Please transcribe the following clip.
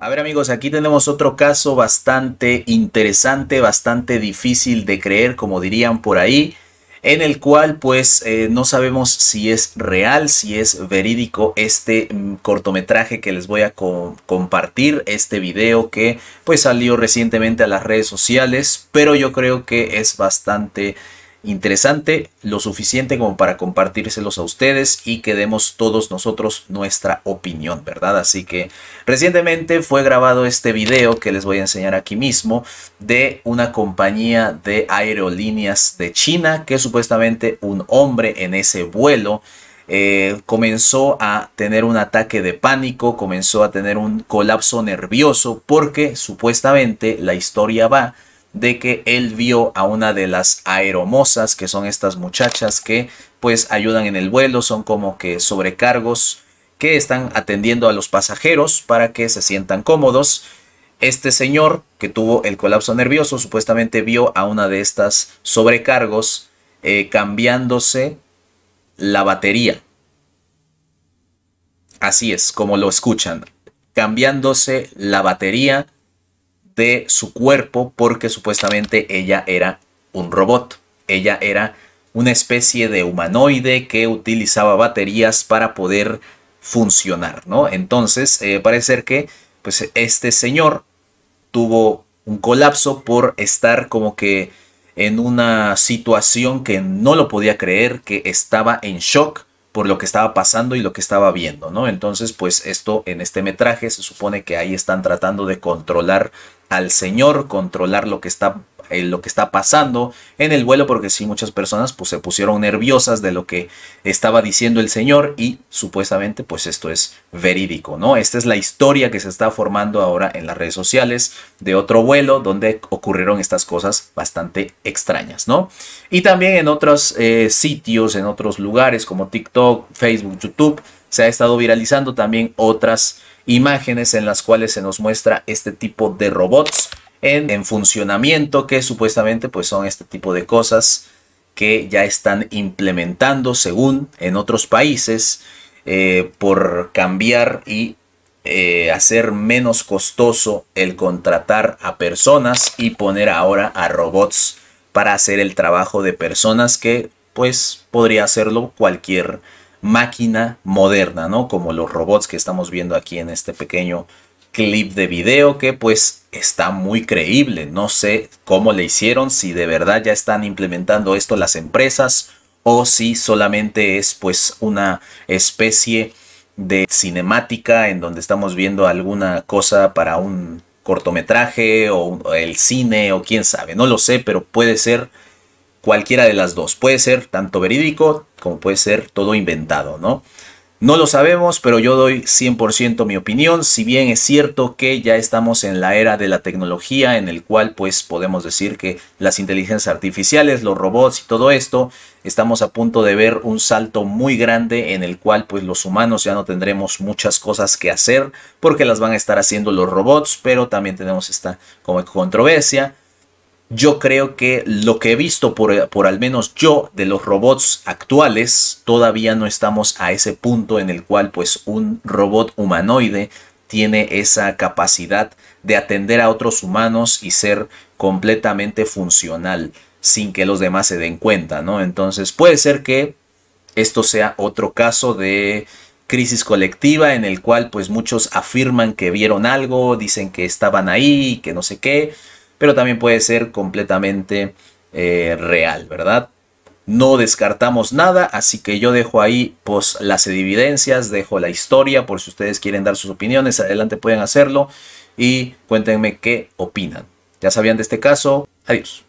A ver amigos, aquí tenemos otro caso bastante interesante, bastante difícil de creer, como dirían por ahí, en el cual pues eh, no sabemos si es real, si es verídico este mm, cortometraje que les voy a compartir, este video que pues salió recientemente a las redes sociales, pero yo creo que es bastante interesante, lo suficiente como para compartírselos a ustedes y que demos todos nosotros nuestra opinión, ¿verdad? Así que recientemente fue grabado este video que les voy a enseñar aquí mismo de una compañía de aerolíneas de China que supuestamente un hombre en ese vuelo eh, comenzó a tener un ataque de pánico, comenzó a tener un colapso nervioso porque supuestamente la historia va de que él vio a una de las aeromosas, que son estas muchachas que pues ayudan en el vuelo, son como que sobrecargos que están atendiendo a los pasajeros para que se sientan cómodos. Este señor que tuvo el colapso nervioso supuestamente vio a una de estas sobrecargos eh, cambiándose la batería. Así es, como lo escuchan, cambiándose la batería de su cuerpo porque supuestamente ella era un robot. Ella era una especie de humanoide que utilizaba baterías para poder funcionar, ¿no? Entonces, eh, parece que pues este señor tuvo un colapso por estar como que en una situación que no lo podía creer, que estaba en shock por lo que estaba pasando y lo que estaba viendo, ¿no? Entonces, pues esto en este metraje se supone que ahí están tratando de controlar al Señor, controlar lo que está eh, lo que está pasando en el vuelo porque sí muchas personas pues se pusieron nerviosas de lo que estaba diciendo el señor y supuestamente pues esto es verídico no esta es la historia que se está formando ahora en las redes sociales de otro vuelo donde ocurrieron estas cosas bastante extrañas no y también en otros eh, sitios en otros lugares como TikTok Facebook YouTube se ha estado viralizando también otras imágenes en las cuales se nos muestra este tipo de robots en, funcionamiento que supuestamente pues son este tipo de cosas que ya están implementando según en otros países eh, por cambiar y eh, hacer menos costoso el contratar a personas y poner ahora a robots para hacer el trabajo de personas que pues podría hacerlo cualquier máquina moderna, ¿no? Como los robots que estamos viendo aquí en este pequeño clip de video que pues está muy creíble. No sé cómo le hicieron, si de verdad ya están implementando esto las empresas o si solamente es pues una especie de cinemática en donde estamos viendo alguna cosa para un cortometraje o el cine o quién sabe, no lo sé, pero puede ser cualquiera de las dos. Puede ser tanto verídico como puede ser todo inventado, ¿no? No lo sabemos, pero yo doy 100% mi opinión, si bien es cierto que ya estamos en la era de la tecnología en el cual pues podemos decir que las inteligencias artificiales, los robots y todo esto, estamos a punto de ver un salto muy grande en el cual pues los humanos ya no tendremos muchas cosas que hacer porque las van a estar haciendo los robots, pero también tenemos esta como controversia yo creo que lo que he visto, por, al menos yo, de los robots actuales, todavía no estamos a ese punto en el cual pues un robot humanoide tiene esa capacidad de atender a otros humanos y ser completamente funcional sin que los demás se den cuenta, ¿no? Entonces puede ser que esto sea otro caso de crisis colectiva en el cual pues muchos afirman que vieron algo, dicen que estaban ahí, que no sé qué, pero también puede ser completamente eh, real, ¿verdad? No descartamos nada, así que yo dejo ahí pues, las evidencias, dejo la historia, por si ustedes quieren dar sus opiniones, adelante pueden hacerlo y cuéntenme qué opinan. Ya sabían de este caso, adiós.